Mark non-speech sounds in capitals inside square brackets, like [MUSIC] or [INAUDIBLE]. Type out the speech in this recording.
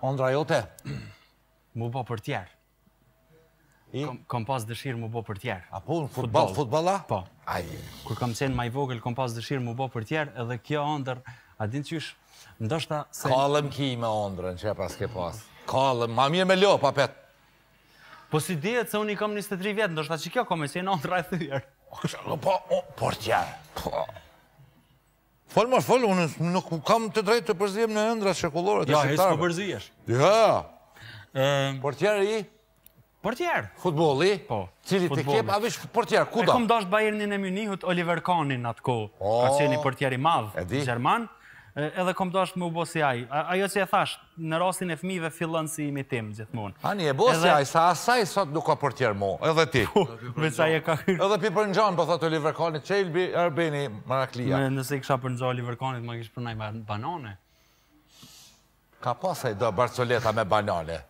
Ondra jote? [CLEARS THROAT] Mu bo për tjerë. Kom, pas dëshirë mu bo për tjerë. A po, futbol, futbola? Po. Aj. Kur kam qenë maj vogël, kom pas dëshirë mu bo për tjerë, edhe kjo ondër, a din qysh, ndoshta se... Kallëm ki me ondërën, që pas ke pas. Kallëm, ma mirë me lo, pa petë. Po si dhjetë se unë i kom 23 vjetë, ndoshta që kjo kom e qenë ondëra e thyrë. Po, po, po, po, Falë marë, falë, unë nuk kam të drejtë të përzijem në ëndra shekullore të shqiptarë. Ja, e po përzijesh. Ja. Portjerë i? Portjerë. Futboli? Po. Cili të kep, a vishë portjerë, kuda? E kom dashtë Bayernin e Munihut, Oliver Kahnin atë ko. Ka qeni portjerë i madhë, Gjerman edhe kom dash më u si ai. Ajo që e thash, në rastin e fëmijëve fillon si imitim gjithmonë. Ani e si ai, sa asaj sot nuk ka për tjerë qermu. Edhe ti. Me sa e ka hyrë. Edhe piperngjan po thotë Oliver Kahnit, Çelbi, Arbeni, Maraklia. nëse i kisha për nxo Oliver Kahnit, ma kish përnaj banane. Ka pas i do Barcoleta me banane.